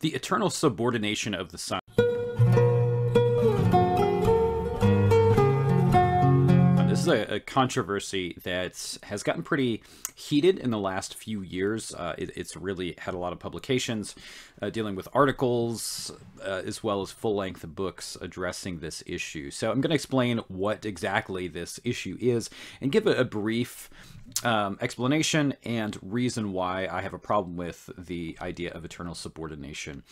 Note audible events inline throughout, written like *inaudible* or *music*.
the eternal subordination of the Son. a, a, controversy that has gotten pretty heated in the last few years. Uh, it, it's really had a lot of publications uh, dealing with articles uh, as well as full length books addressing this issue. So I'm going to explain what exactly this issue is and give a, a brief um, explanation and reason why I have a problem with the idea of eternal subordination.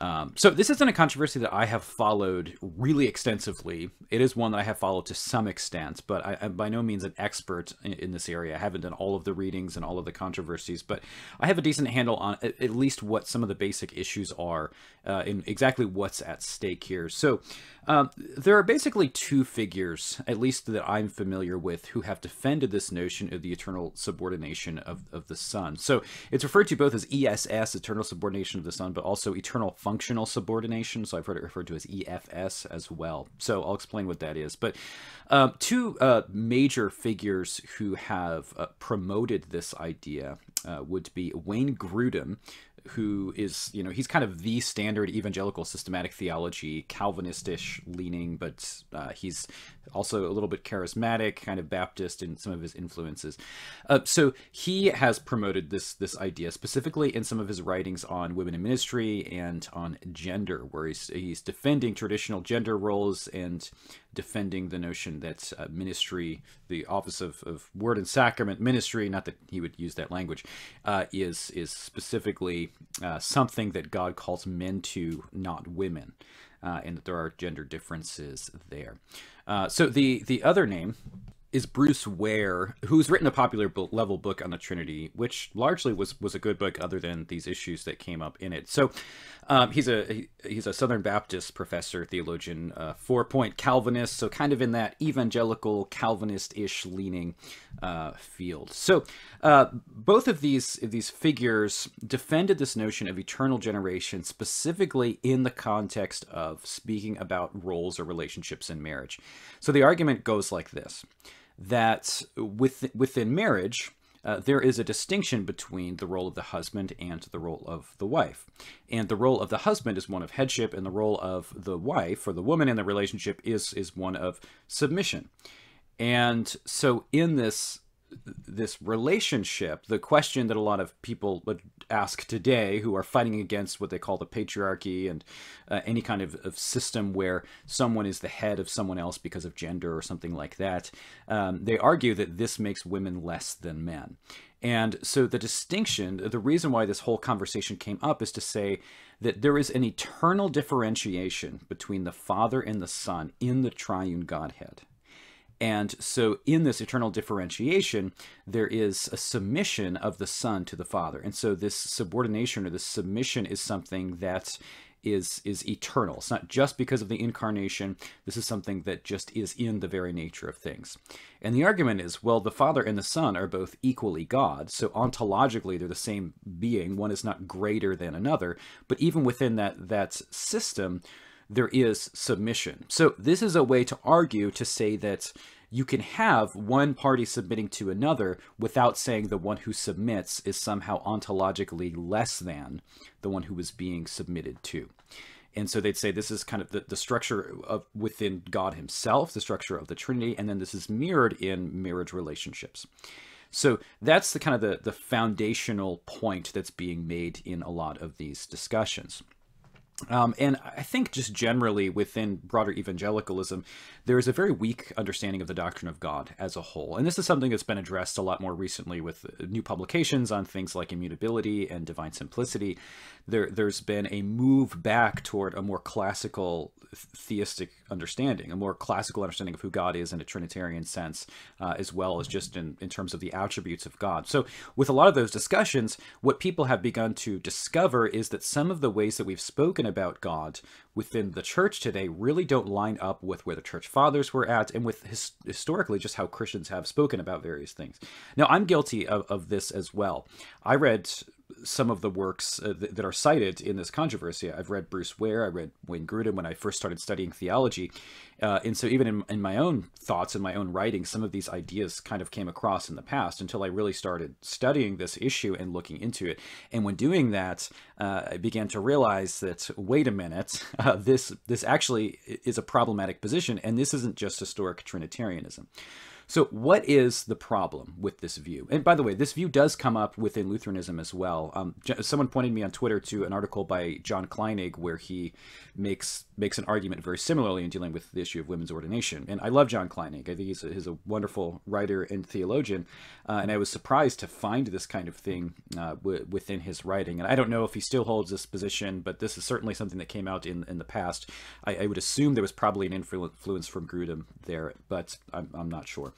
Um, so this isn't a controversy that I have followed really extensively. It is one that I have followed to some extent, but I, am by no means an expert in, in, this area. I haven't done all of the readings and all of the controversies, but I have a decent handle on at, at least what some of the basic issues are uh, and exactly what's at stake here. So um, there are basically two figures, at least that I'm familiar with, who have defended this notion of the eternal subordination of, of the sun. So it's referred to both as ESS, eternal subordination of the sun, but also eternal functional subordination. So I've heard it referred to as EFS as well. So I'll explain what that is. But um, two uh, major figures who have uh, promoted this idea uh, would be Wayne Grudem, who is, you know, he's kind of the standard evangelical systematic theology, Calvinistish leaning, but uh, he's also a little bit charismatic, kind of Baptist in some of his influences. Uh, so he has promoted this this idea specifically in some of his writings on women in ministry and on gender, where he's he's defending traditional gender roles and defending the notion that uh, ministry, the office of, of word and sacrament ministry, not that he would use that language, uh, is is specifically uh, something that God calls men to, not women. Uh, and that there are gender differences there. Uh, so the the other name is Bruce Ware, who's written a popular bo- level book on the Trinity, which largely was was a good book, other than these issues that came up in it. So, um, he's a he, he's a Southern Baptist professor, theologian, uh, four point Calvinist, so kind of in that evangelical Calvinist ish leaning uh, field. So, uh, both of these of these figures defended this notion of eternal generation, specifically in the context of speaking about roles or relationships in marriage. So the argument goes like this that with, within marriage, uh, there is a distinction between the role of the husband and the role of the wife. And the role of the husband is one of headship, and the role of the wife, or the woman in the relationship, is, is one of submission. And so in this this relationship, the question that a lot of people would ask today who are fighting against what they call the patriarchy and uh, any kind of, of, system where someone is the head of someone else because of gender or something like that, um, they argue that this makes women less than men. And so the distinction, the reason why this whole conversation came up is to say that there is an eternal differentiation between the Father and the Son in the triune Godhead. And so in this eternal differentiation, there is a submission of the Son to the Father. And so this subordination or this submission is something that is is eternal. It's not just because of the incarnation. This is something that just is in the very nature of things. And the argument is, well, the Father and the Son are both equally God, so ontologically they're the same being. One is not greater than another. But even within that that system, there is submission. So this is a way to argue to say that you can have one party submitting to another without saying the one who submits is somehow ontologically less than the one who is being submitted to. And so they'd say this is kind of the, the structure of within God himself, the structure of the Trinity, and then this is mirrored in marriage relationships. So that's the kind of the, the foundational point that's being made in a lot of these discussions. Um, and I think just generally within broader evangelicalism, there is a very weak understanding of the doctrine of God as a whole. And this is something that's been addressed a lot more recently with uh, new publications on things like immutability and divine simplicity. There, there's been a move back toward a more classical theistic understanding, a more classical understanding of who God is in a Trinitarian sense, uh, as well as just in, in terms of the attributes of God. So with a lot of those discussions, what people have begun to discover is that some of the ways that we've spoken about God within the church today really don't line up with where the church fathers were at and with his, historically just how Christians have spoken about various things. Now, I'm guilty of, of this as well. I read some of the works uh, th- that are cited in this controversy. I've read Bruce Ware, I read Wayne Grudem when I first started studying theology. Uh, and so, even in, in my own thoughts and my own writing, some of these ideas kind of came across in the past until I really started studying this issue and looking into it. And when doing that, uh, I began to realize that wait a minute, *laughs* uh, this this actually is a problematic position, and this isn't just historic Trinitarianism. So what is the problem with this view? And by the way, this view does come up within Lutheranism as well. Um, someone pointed me on Twitter to an article by John Kleinig where he makes makes an argument very similarly in dealing with the issue of women's ordination. And I love John Kleinig. I think he's a, he's a wonderful writer and theologian. Uh, and I was surprised to find this kind of thing uh, within his writing. And I don't know if he still holds this position, but this is certainly something that came out in, in the past. I, I would assume there was probably an influence from Grudem there, but I'm, I'm not sure.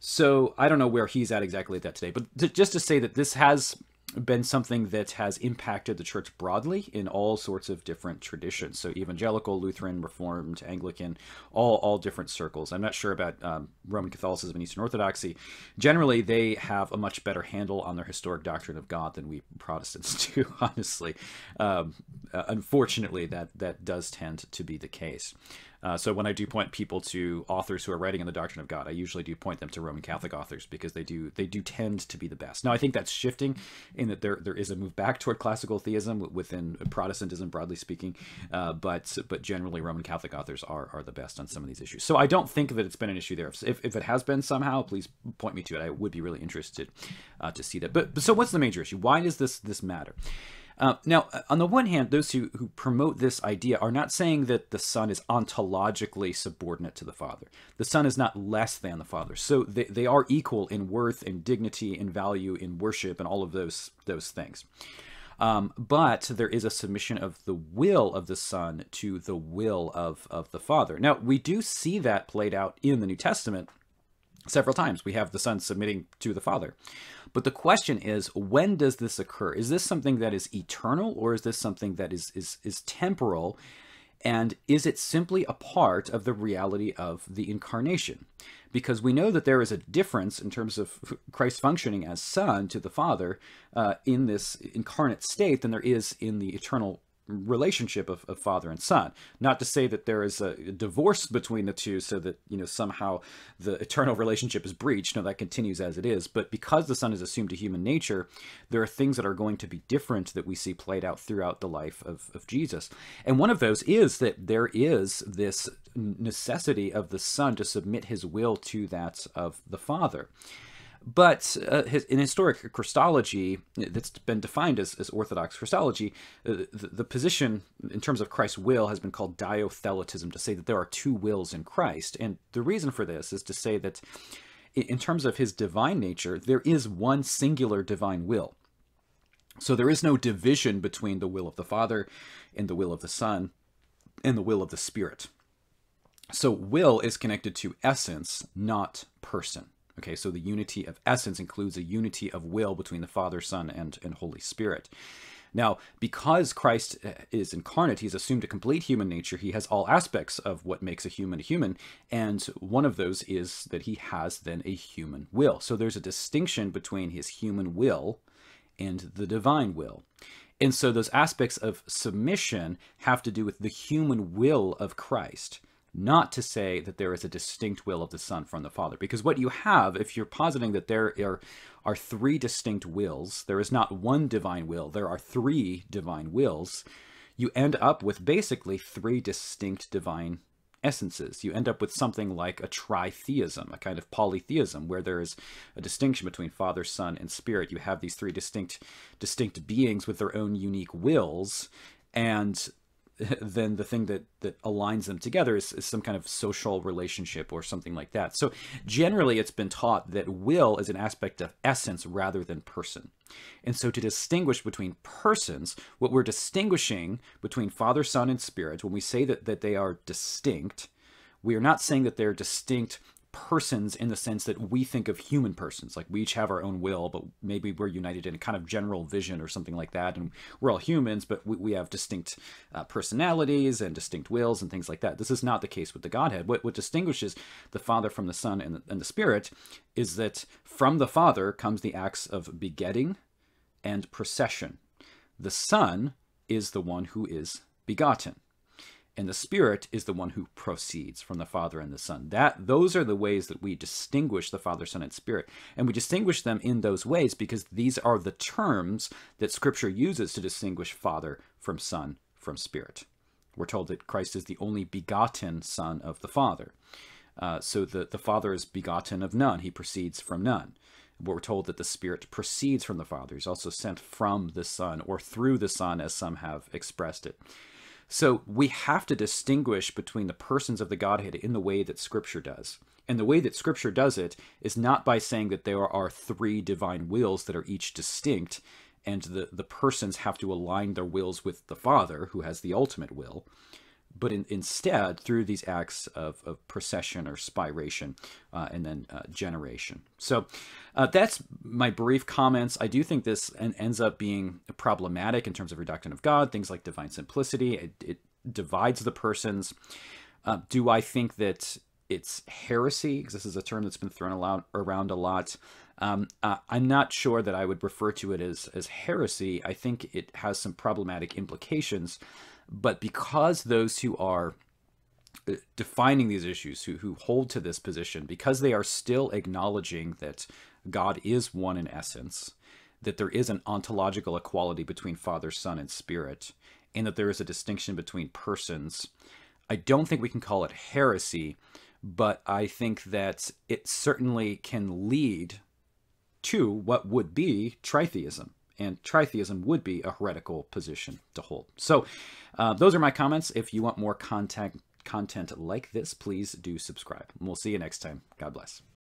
So I don't know where he's at exactly at that today, but just to say that this has been something that has impacted the church broadly in all sorts of different traditions. So evangelical, Lutheran, Reformed, Anglican, all all different circles. I'm not sure about um, Roman Catholicism and Eastern Orthodoxy. Generally, they have a much better handle on their historic doctrine of God than we Protestants *laughs* do. Honestly, um, uh, unfortunately, that that does tend to be the case. Uh, so when I do point people to authors who are writing on the doctrine of God, I usually do point them to Roman Catholic authors because they do they do tend to be the best. Now I think that's shifting in that there there is a move back toward classical theism within Protestantism broadly speaking, uh, but but generally Roman Catholic authors are are the best on some of these issues. So I don't think that it's been an issue there. If if it has been somehow, please point me to it. I would be really interested uh, to see that. But, but so what's the major issue? Why does this this matter? Um, now, uh, on the one hand, those who, who promote this idea are not saying that the Son is ontologically subordinate to the Father. The Son is not less than the Father. So they, they are equal in worth and dignity and value in worship and all of those, those things. Um, but there is a submission of the will of the Son to the will of, of the Father. Now, we do see that played out in the New Testament several times we have the son submitting to the father but the question is when does this occur is this something that is eternal or is this something that is is is temporal and is it simply a part of the reality of the incarnation because we know that there is a difference in terms of *laughs* christ functioning as son to the father uh, in this incarnate state than there is in the eternal relationship of, of father and son not to say that there is a divorce between the two so that you know somehow the eternal relationship is breached no that continues as it is but because the son is assumed to human nature there are things that are going to be different that we see played out throughout the life of, of jesus and one of those is that there is this necessity of the son to submit his will to that of the father but uh, his, in historic Christology, that's been defined as, as Orthodox Christology, uh, the, the, position in terms of Christ's will has been called diotheletism, to say that there are two wills in Christ. And the reason for this is to say that in terms of his divine nature, there is one singular divine will. So there is no division between the will of the Father and the will of the Son and the will of the Spirit. So will is connected to essence, not person. Okay, so the unity of essence includes a unity of will between the Father, Son, and, and Holy Spirit. Now, because Christ uh, is incarnate, he's assumed a complete human nature. He has all aspects of what makes a human a human, and one of those is that he has then a human will. So there's a distinction between his human will and the divine will. And so those aspects of submission have to do with the human will of Christ not to say that there is a distinct will of the Son from the Father. Because what you have, if you're positing that there are, are three distinct wills, there is not one divine will, there are three divine wills, you end up with basically three distinct divine essences. You end up with something like a tritheism, a kind of polytheism, where there is a distinction between Father, Son, and Spirit. You have these three distinct distinct beings with their own unique wills, and *laughs* then the thing that that aligns them together is, is, some kind of social relationship or something like that. So generally, it's been taught that will is an aspect of essence rather than person. And so to distinguish between persons, what we're distinguishing between Father, Son, and Spirit, when we say that that they are distinct, we are not saying that they're distinct persons in the sense that we think of human persons. Like we each have our own will, but maybe we're united in a kind of general vision or something like that. And we're all humans, but we, we have distinct uh, personalities and distinct wills and things like that. This is not the case with the Godhead. What, what distinguishes the Father from the Son and the, and the Spirit is that from the Father comes the acts of begetting and procession. The Son is the one who is begotten and the Spirit is the one who proceeds from the Father and the Son. That those are the ways that we distinguish the Father, Son, and Spirit, and we distinguish them in those ways because these are the terms that Scripture uses to distinguish Father from Son from Spirit. We're told that Christ is the only begotten Son of the Father. Uh, so the, the Father is begotten of none. He proceeds from none. We're told that the Spirit proceeds from the Father. He's also sent from the Son or through the Son, as some have expressed it. So we have to distinguish between the persons of the Godhead in the way that Scripture does. And the way that Scripture does it is not by saying that there are three divine wills that are each distinct, and the, the persons have to align their wills with the Father, who has the ultimate will but in, instead through these acts of, of procession or spiration uh, and then uh, generation. So uh, that's my brief comments. I do think this ends up being problematic in terms of reduction of God, things like divine simplicity. It, it divides the persons. Uh, do I think that it's heresy? Because this is a term that's been thrown around a lot. Um, uh, I'm not sure that I would refer to it as, as heresy. I think it has some problematic implications but because those who are uh, defining these issues, who, who hold to this position, because they are still acknowledging that God is one in essence, that there is an ontological equality between Father, Son, and Spirit, and that there is a distinction between persons, I don't think we can call it heresy, but I think that it certainly can lead to what would be tritheism and tritheism would be a heretical position to hold. So uh, those are my comments. If you want more content like this, please do subscribe. And we'll see you next time. God bless.